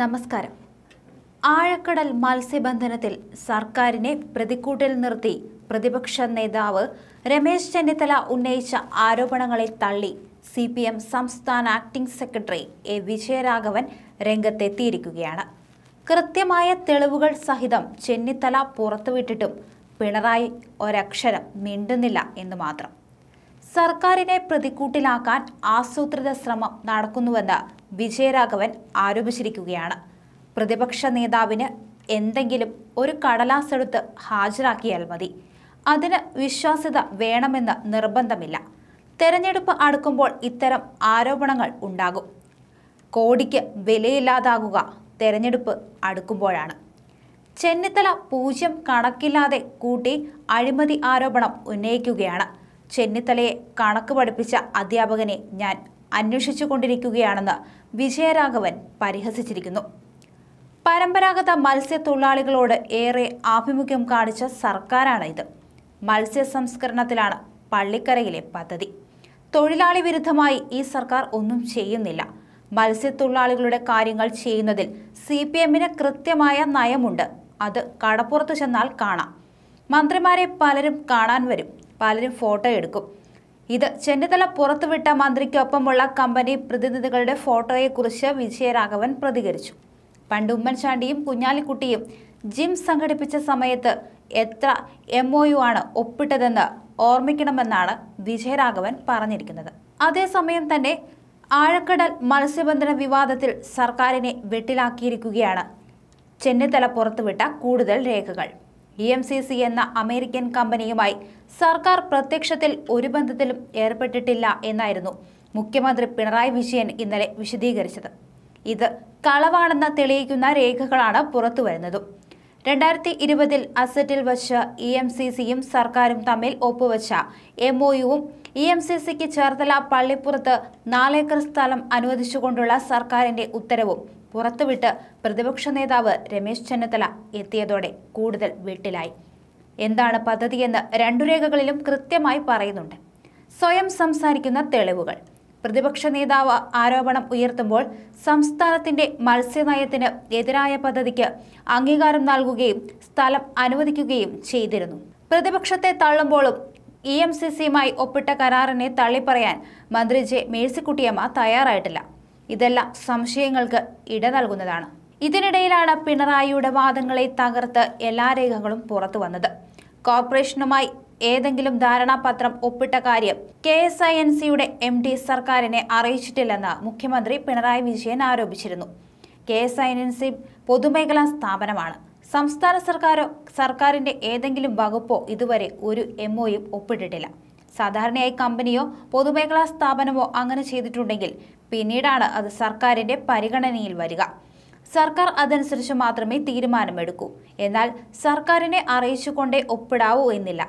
നമസ്കാരം ആഴക്കടൽ മത്സ്യബന്ധനത്തിൽ സർക്കാരിനെ പ്രതിക്കൂട്ടിൽ നിർത്തി പ്രതിപക്ഷ നേതാവ് രമേശ് ചെന്നിത്തല ഉന്നയിച്ച ആരോപണങ്ങളെ തള്ളി സി പി എം സംസ്ഥാന ആക്ടിംഗ് സെക്രട്ടറി എ വിജയരാഘവൻ രംഗത്തെത്തിയിരിക്കുകയാണ് കൃത്യമായ തെളിവുകൾ സഹിതം ചെന്നിത്തല പുറത്തുവിട്ടിട്ടും പിണറായി ഒരക്ഷരം മിണ്ടുന്നില്ല എന്ന് മാത്രം സർക്കാരിനെ പ്രതിക്കൂട്ടിലാക്കാൻ ആസൂത്രിത ശ്രമം നടക്കുന്നുവെന്ന് വിജയരാഘവൻ ആരോപിച്ചിരിക്കുകയാണ് പ്രതിപക്ഷ നേതാവിന് എന്തെങ്കിലും ഒരു കടലാസ് എടുത്ത് ഹാജരാക്കിയാൽ മതി അതിന് വിശ്വാസ്യത വേണമെന്ന് നിർബന്ധമില്ല തെരഞ്ഞെടുപ്പ് അടുക്കുമ്പോൾ ഇത്തരം ആരോപണങ്ങൾ ഉണ്ടാകും കോടിക്ക് വിലയില്ലാതാകുക തെരഞ്ഞെടുപ്പ് അടുക്കുമ്പോഴാണ് ചെന്നിത്തല പൂജ്യം കണക്കില്ലാതെ കൂട്ടി അഴിമതി ആരോപണം ഉന്നയിക്കുകയാണ് ചെന്നിത്തലയെ കണക്ക് പഠിപ്പിച്ച അധ്യാപകനെ ഞാൻ അന്വേഷിച്ചുകൊണ്ടിരിക്കുകയാണെന്ന് വിജയരാഘവൻ പരിഹസിച്ചിരിക്കുന്നു പരമ്പരാഗത മത്സ്യത്തൊഴിലാളികളോട് ഏറെ ആഭിമുഖ്യം കാണിച്ച സർക്കാരാണ് ഇത് മത്സ്യ സംസ്കരണത്തിലാണ് പള്ളിക്കരയിലെ പദ്ധതി തൊഴിലാളി വിരുദ്ധമായി ഈ സർക്കാർ ഒന്നും ചെയ്യുന്നില്ല മത്സ്യത്തൊഴിലാളികളുടെ കാര്യങ്ങൾ ചെയ്യുന്നതിൽ സി പി എമ്മിന് കൃത്യമായ നയമുണ്ട് അത് കടപ്പുറത്ത് ചെന്നാൽ കാണാം മന്ത്രിമാരെ പലരും കാണാൻ വരും പലരും ഫോട്ടോ എടുക്കും ഇത് ചെന്നിത്തല പുറത്തുവിട്ട മന്ത്രിക്കൊപ്പമുള്ള കമ്പനി പ്രതിനിധികളുടെ ഫോട്ടോയെക്കുറിച്ച് വിജയരാഘവൻ പ്രതികരിച്ചു പണ്ട് ഉമ്മൻചാണ്ടിയും കുഞ്ഞാലിക്കുട്ടിയും ജിം സംഘടിപ്പിച്ച സമയത്ത് എത്ര എം ഒ യു ആണ് ഒപ്പിട്ടതെന്ന് ഓർമ്മിക്കണമെന്നാണ് വിജയരാഘവൻ പറഞ്ഞിരിക്കുന്നത് അതേസമയം തന്നെ ആഴക്കടൽ മത്സ്യബന്ധന വിവാദത്തിൽ സർക്കാരിനെ വെട്ടിലാക്കിയിരിക്കുകയാണ് ചെന്നിത്തല പുറത്തുവിട്ട കൂടുതൽ രേഖകൾ ഡി എം സി സി എന്ന അമേരിക്കൻ കമ്പനിയുമായി സർക്കാർ പ്രത്യക്ഷത്തിൽ ഒരു ബന്ധത്തിലും ഏർപ്പെട്ടിട്ടില്ല എന്നായിരുന്നു മുഖ്യമന്ത്രി പിണറായി വിജയൻ ഇന്നലെ വിശദീകരിച്ചത് ഇത് കളവാണെന്ന് തെളിയിക്കുന്ന രേഖകളാണ് പുറത്തുവരുന്നതും രണ്ടായിരത്തി ഇരുപതിൽ അസറ്റിൽ വച്ച് ഇ e എം സി സിയും സർക്കാരും തമ്മിൽ ഒപ്പുവച്ച എം ഒ യുവും ഇ e എം സി സിക്ക് ചേർത്തല പള്ളിപ്പുറത്ത് നാലേക്കർ സ്ഥലം അനുവദിച്ചുകൊണ്ടുള്ള സർക്കാരിന്റെ ഉത്തരവും പുറത്തുവിട്ട് പ്രതിപക്ഷ നേതാവ് രമേശ് ചെന്നിത്തല എത്തിയതോടെ കൂടുതൽ വീട്ടിലായി എന്താണ് പദ്ധതിയെന്ന് രണ്ടു രേഖകളിലും കൃത്യമായി പറയുന്നുണ്ട് സ്വയം സംസാരിക്കുന്ന തെളിവുകൾ പ്രതിപക്ഷ നേതാവ് ആരോപണം ഉയർത്തുമ്പോൾ സംസ്ഥാനത്തിന്റെ മത്സ്യനയത്തിന് എതിരായ പദ്ധതിക്ക് അംഗീകാരം നൽകുകയും സ്ഥലം അനുവദിക്കുകയും ചെയ്തിരുന്നു പ്രതിപക്ഷത്തെ തള്ളുമ്പോഴും ഇ എം സി സിയുമായി ഒപ്പിട്ട കരാറിനെ തള്ളിപ്പറയാൻ മന്ത്രി ജെ മേഴ്സിക്കുട്ടിയമ്മ തയ്യാറായിട്ടില്ല ഇതെല്ലാം സംശയങ്ങൾക്ക് ഇട നൽകുന്നതാണ് ഇതിനിടയിലാണ് പിണറായിയുടെ വാദങ്ങളെ തകർത്ത് എല്ലാ രേഖകളും പുറത്തു വന്നത് കോർപ്പറേഷനുമായി ഏതെങ്കിലും ധാരണാപത്രം ഒപ്പിട്ട കാര്യം കെ എസ് ഐ എൻ സിയുടെ എം ഡി സർക്കാരിനെ അറിയിച്ചിട്ടില്ലെന്ന് മുഖ്യമന്ത്രി പിണറായി വിജയൻ ആരോപിച്ചിരുന്നു K S I N C പൊതുമേഖലാ സ്ഥാപനമാണ് സംസ്ഥാന സർക്കാരോ സർക്കാരിൻ്റെ ഏതെങ്കിലും വകുപ്പോ ഇതുവരെ ഒരു എം ഒയും ഒപ്പിട്ടിട്ടില്ല സാധാരണയായി കമ്പനിയോ പൊതുമേഖലാ സ്ഥാപനമോ അങ്ങനെ ചെയ്തിട്ടുണ്ടെങ്കിൽ പിന്നീടാണ് അത് സർക്കാരിൻ്റെ പരിഗണനയിൽ വരിക സർക്കാർ അതനുസരിച്ച് മാത്രമേ തീരുമാനമെടുക്കൂ എന്നാൽ സർക്കാരിനെ അറിയിച്ചുകൊണ്ടേ ഒപ്പിടാവൂ എന്നില്ല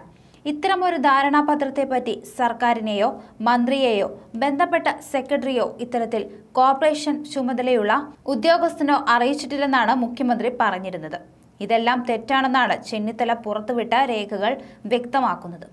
ഇത്തരമൊരു ധാരണാപത്രത്തെപ്പറ്റി സർക്കാരിനെയോ മന്ത്രിയെയോ ബന്ധപ്പെട്ട സെക്രട്ടറിയോ ഇത്തരത്തിൽ കോർപ്പറേഷൻ ചുമതലയുള്ള ഉദ്യോഗസ്ഥനോ അറിയിച്ചിട്ടില്ലെന്നാണ് മുഖ്യമന്ത്രി പറഞ്ഞിരുന്നത് ഇതെല്ലാം തെറ്റാണെന്നാണ് ചെന്നിത്തല പുറത്തുവിട്ട രേഖകൾ വ്യക്തമാക്കുന്നത്